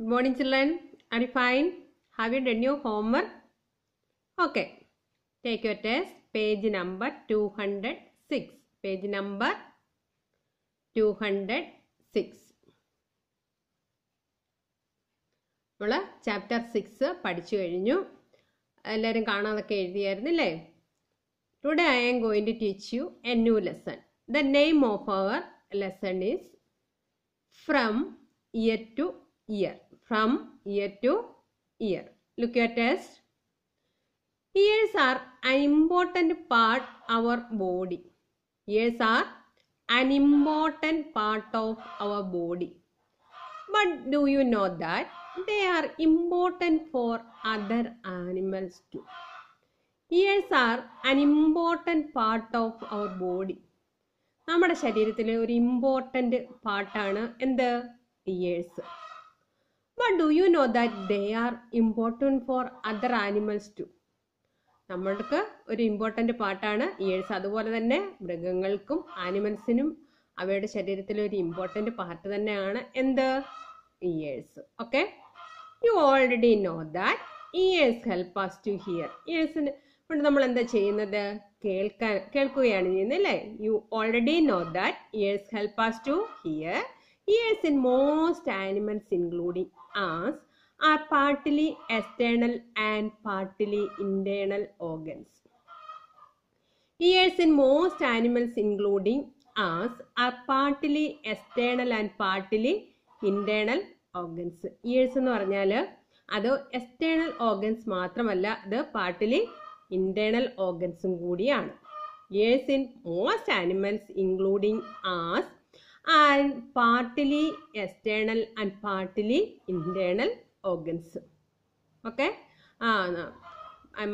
Good morning children. Are you fine? Have you done your homework? Okay. Take your test. Page number 206. Page number 206. നമ്മൾ chapter six പഠിച്ചു കഴിഞ്ഞു എല്ലാവരും കാണാതൊക്കെ എഴുതിയായിരുന്നില്ലേ today I am going to teach you a new lesson the name of our lesson is from ear to ear from year to year. Look at test. Ears are an important part of our body. Ears are an important part of our body. But do you know that they are important for other animals too? Ears are an important part of our body നമ്മുടെ ശരീരത്തിലെ ഒരു important പാർട്ടാണ് എന്ത് ears but do you know that they are important for other animals too നമ്മൾക്ക് ഒരു important പാട്ടാണ് years അതുപോലെ തന്നെ മൃഗങ്ങൾക്കും ആനിമൽസിനും അവയുടെ ശരീരത്തിലെ ഒരു ഇമ്പോർട്ടൻ്റ് പാട്ട് തന്നെയാണ് എന്ത് ears okay you already know that ears help us to hear ഇയേഴ്സിന് ഇപ്പോൾ നമ്മൾ എന്താ ചെയ്യുന്നത് കേൾക്കാൻ കേൾക്കുകയാണ് ചെയ്യുന്നത് അല്ലേ you already know that ears help us to hear ears in most animals including as are partly external and partly internal organs. Ears in most animals including us are partly external and partly internal organs. Ears എന്ന് പറഞ്ഞാൽ അത് external organs മാത്രമല്ല അത് internal organs. ഓർഗൻസും കൂടിയാണ് ears in most animals including as and partly external and partly internal organs okay ആ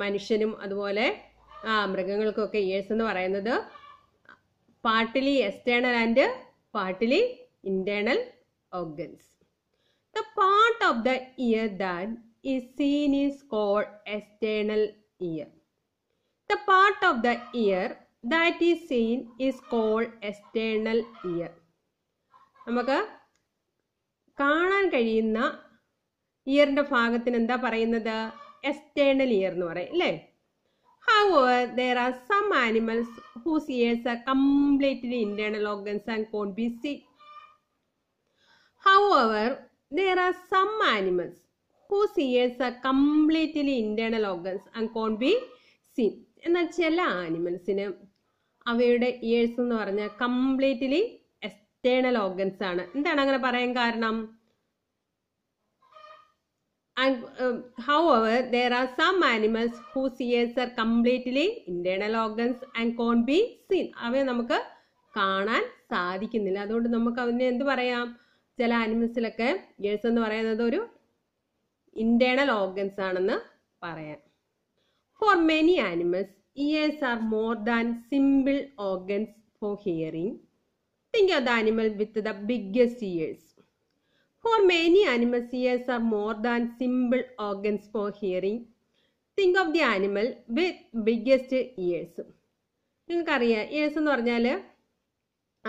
മനുഷ്യനും അതുപോലെ മൃഗങ്ങൾക്കൊക്കെ ഇയേഴ്സ് എന്ന് പറയുന്നത് partly external and partly internal organs the part of the ear that is seen is called external ear. The part of the ear that is seen is called external ear. നമുക്ക് കാണാൻ കഴിയുന്ന ഇയറിന്റെ ഭാഗത്തിന് എന്താ പറയുന്നത് external year എന്ന് പറയും അല്ലേ however there are some animals whose ears are completely internal organs and can't be seen however there are some animals whose ears are completely internal organs and can't be seen എന്നാൽ ചില ആനിമൽസിന് അവയുടെ years എന്ന് പറഞ്ഞാൽ completely external organs ആണ് എന്താണ് അങ്ങനെ പറയാൻ കാരണം and uh, however there are some animals whose ears are completely internal organs and can't be seen അവയെ നമുക്ക് കാണാൻ സാധിക്കുന്നില്ല അതുകൊണ്ട് നമുക്ക് അതിനെ എന്ത് പറയാം ചില ആനിമൽസിലൊക്കെ ഇയേഴ്സ് എന്ന് പറയുന്നത് ഒരു ഇന്റേണൽ ഓർഗൻസ് ആണെന്ന് പറയാം for many animals ears are more than simple organs for hearing Think of the animal with the biggest ears. For many animals, ears are more than simple organs for hearing. Think of the animal with biggest ears. നിങ്ങൾക്കറിയാം ears എന്ന് പറഞ്ഞാൽ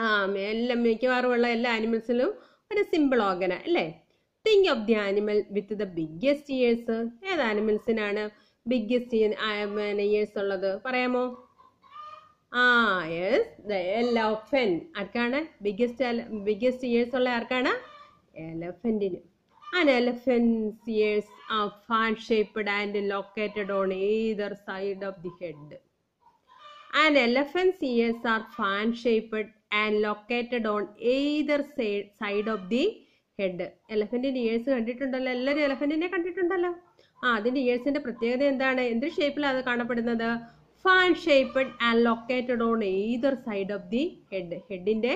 ആ എല്ലാ മിക്കവാറുമുള്ള എല്ലാ ആനിമൽസിലും ഒരു simple ഓർഗന അല്ലേ think of the animal with the biggest ears ഏത് ആനിമൽസിനാണ് ബിഗ്ഗസ്റ്റ് ഇയേഴ്സ് ഉള്ളത് പറയാമോ ആ യെസ് ദ എലഫൻറ്റ് ആർക്കാണ് ബിഗ്ഗസ്റ്റ് ബിഗ്ഗസ്റ്റ് ഇയേഴ്സ് ഉള്ള ആർക്കാണ് എലഫൻറ്റിന് ആൻ എലഫൻസ് ഇയേഴ്സ് ആ fan shaped and located on either side of the head an elephant's ears are fan shaped and located on either side of the head എലഫൻറ്റിൻ്റെ ears കണ്ടിട്ടുണ്ടല്ലോ എല്ലാവരും എലഫൻറ്റിനെ കണ്ടിട്ടുണ്ടല്ലോ ആ അതിൻ്റെ ഇയേഴ്സിൻ്റെ പ്രത്യേകത എന്താണ് എന്ത് ഷേപ്പിലാണ് അത് കാണപ്പെടുന്നത് fan shaped and located on either side of the head ഹെഡിൻ്റെ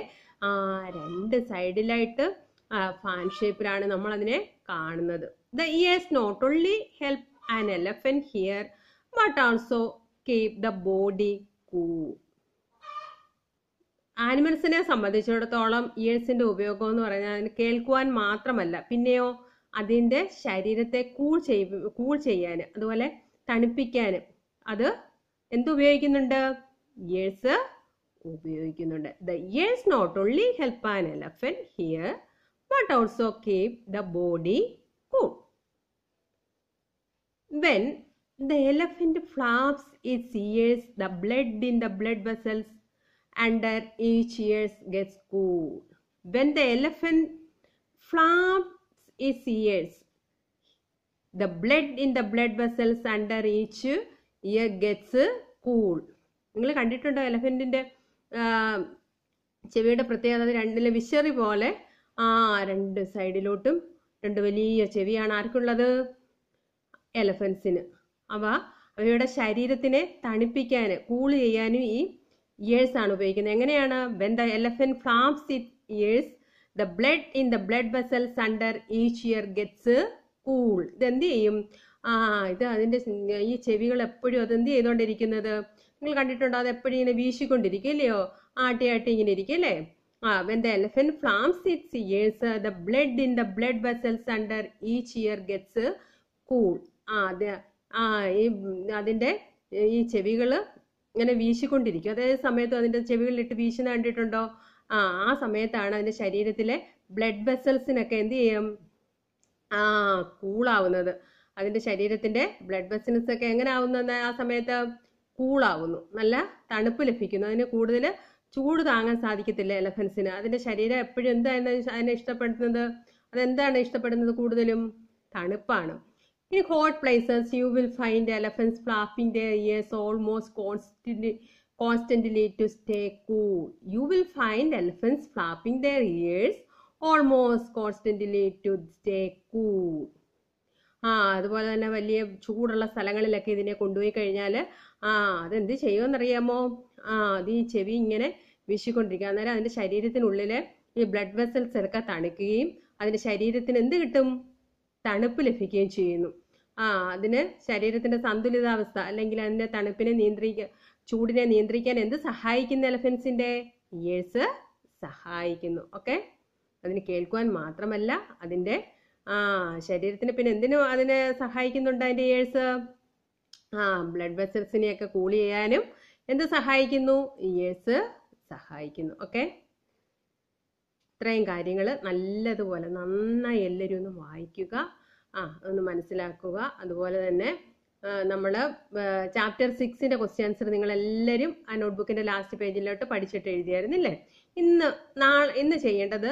രണ്ട് സൈഡിലായിട്ട് ഫാൻ ഷേപ്പിലാണ് നമ്മൾ അതിനെ കാണുന്നത് the ears not only help an elephant hear but also keep the body cool ആനിമൽസിനെ സംബന്ധിച്ചിടത്തോളം ഇയേഴ്സിൻ്റെ ഉപയോഗം എന്ന് പറഞ്ഞാൽ അതിന് കേൾക്കുവാൻ മാത്രമല്ല പിന്നെയോ അതിൻ്റെ ശരീരത്തെ കൂൾ ചെയ് കൂൾ ചെയ്യാൻ അതുപോലെ തണുപ്പിക്കാനും അത് എന്തുപയോഗിക്കുന്നുണ്ട് ഇയേഴ്സ് ഉപയോഗിക്കുന്നുണ്ട് the ears not only help an elephant hear but also keep the body cool when the elephant flaps its ears the blood in the blood vessels under each ears gets cool. When the elephant flaps its ears, the blood in the blood vessels under each ear gets cool നിങ്ങൾ കണ്ടിട്ടുണ്ടോ എലഫൻറ്റിൻ്റെ ചെവിയുടെ പ്രത്യേകത രണ്ടിലെ വിശറി പോലെ ആ രണ്ട് സൈഡിലോട്ടും രണ്ട് വലിയ ചെവിയാണ് ആർക്കുള്ളത് എലഫൻസിന് അവ അവയുടെ ശരീരത്തിനെ തണുപ്പിക്കാൻ കൂൾ ചെയ്യാനും ഈ ഇയേഴ്സ് ആണ് ഉപയോഗിക്കുന്നത് എങ്ങനെയാണ് when the elephant flaps it ears the blood in the blood vessels under each ear gets cool എന്ത് ചെയ്യും ആ ഇത് അതിന്റെ ഈ ചെവികൾ എപ്പോഴും അത് എന്ത് ചെയ്തുകൊണ്ടിരിക്കുന്നത് നിങ്ങൾ കണ്ടിട്ടുണ്ടോ അത് എപ്പോഴും ഇങ്ങനെ വീശിക്കൊണ്ടിരിക്കും ഇല്ലയോ ആട്ടി ആട്ടി ഇങ്ങനെ ഇരിക്കും അല്ലേ ആ when the elephant flaps its ears the blood in the blood vessels under each ear gets cool ആ അത് ആ ഈ അതിന്റെ ഈ ചെവികൾ ഇങ്ങനെ വീശിക്കൊണ്ടിരിക്കും അതേ സമയത്ത് അതിന്റെ ചെവികളിലിട്ട് വീശുന്ന കണ്ടിട്ടുണ്ടോ ആ ആ സമയത്താണ് അതിന്റെ ശരീരത്തിലെ ബ്ലഡ് വെസൽസിനൊക്കെ എന്ത് ചെയ്യും ആ കൂളാവുന്നത് അതിൻ്റെ ശരീരത്തിന്റെ ബ്ലഡ് വെസിൽസ് ഒക്കെ എങ്ങനെ ആവുന്ന ആ സമയത്ത് കൂളാവുന്നു നല്ല തണുപ്പ് ലഭിക്കുന്നു അതിന് കൂടുതൽ ചൂട് താങ്ങാൻ സാധിക്കത്തില്ല എലഫൻസിന് അതിൻ്റെ ശരീരം എപ്പോഴും എന്താണ് അതിനെ ഇഷ്ടപ്പെടുന്നത് അതെന്താണ് ഇഷ്ടപ്പെടുന്നത് കൂടുതലും തണുപ്പാണ് in hot places you will find elephants flapping ears almost constant constantly to stay cool you will find elephants flapping the ears almost constantly to stay cool ആ അതുപോലെ തന്നെ വലിയ ചൂടുള്ള സ്ഥലങ്ങളിലൊക്കെ ഇതിനെ കൊണ്ടുപോയി കഴിഞ്ഞാൽ ആ അതെന്ത് ചെയ്യുമെന്നറിയാമോ ആ അത് ഈ ചെവി ഇങ്ങനെ വീശിക്കൊണ്ടിരിക്കുക അന്നേരം അതിന്റെ ശരീരത്തിനുള്ളിൽ ഈ ബ്ലഡ് വെസൽസ് ഒക്കെ തണുക്കുകയും അതിന്റെ ശരീരത്തിന് എന്ത് കിട്ടും തണുപ്പ് ലഭിക്കുകയും ചെയ്യുന്നു ആ അതിന് ശരീരത്തിന്റെ സന്തുലിതാവസ്ഥ അല്ലെങ്കിൽ അതിന്റെ തണുപ്പിനെ നിയന്ത്രിക്ക ചൂടിനെ നിയന്ത്രിക്കാൻ എന്ത് സഹായിക്കുന്ന എലഫൻസിന്റെ ഇയേഴ്സ് സഹായിക്കുന്നു ഓക്കെ അതിന് കേൾക്കുവാൻ മാത്രമല്ല അതിന്റെ ആ ശരീരത്തിന് പിന്നെ എന്തിനും അതിനെ സഹായിക്കുന്നുണ്ട് അതിന്റെ ഇയേഴ്സ് ആ ബ്ലഡ് വെസൽസിനെ ഒക്കെ കൂൾ ചെയ്യാനും എന്ത് സഹായിക്കുന്നു ഇയേഴ്സ് സഹായിക്കുന്നു ഓക്കെ ഇത്രയും കാര്യങ്ങൾ നല്ലതുപോലെ നന്നായി എല്ലാവരും ഒന്ന് വായിക്കുക ആ ഒന്ന് മനസ്സിലാക്കുക അതുപോലെ തന്നെ നമ്മൾ ചാപ്റ്റർ സിക്സിൻ്റെ ക്വസ്റ്റ്യൻ ആൻസർ നിങ്ങളെല്ലാവരും ആ നോട്ട്ബുക്കിൻ്റെ ലാസ്റ്റ് പേജിലോട്ട് പഠിച്ചിട്ട് എഴുതിയായിരുന്നില്ലേ ഇന്ന് നാളെ ഇന്ന് ചെയ്യേണ്ടത്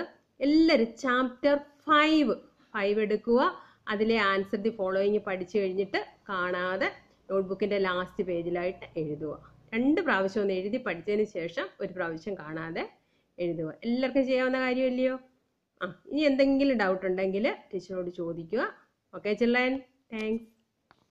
എല്ലാവരും ചാപ്റ്റർ ഫൈവ് ഫൈവ് എടുക്കുക അതിലെ ആൻസർ ദി ഫോളോയിങ് പഠിച്ചു കഴിഞ്ഞിട്ട് കാണാതെ നോട്ട്ബുക്കിൻ്റെ ലാസ്റ്റ് പേജിലായിട്ട് എഴുതുക രണ്ട് പ്രാവശ്യം ഒന്ന് എഴുതി പഠിച്ചതിന് ശേഷം ഒരു പ്രാവശ്യം കാണാതെ എഴുതുക എല്ലാവർക്കും ചെയ്യാവുന്ന കാര്യമല്ലയോ ആ ഇനി എന്തെങ്കിലും ഡൗട്ട് ഉണ്ടെങ്കിൽ ടീച്ചറോട് ചോദിക്കുക ഓക്കെ ചില്ലാൻ താങ്ക്സ്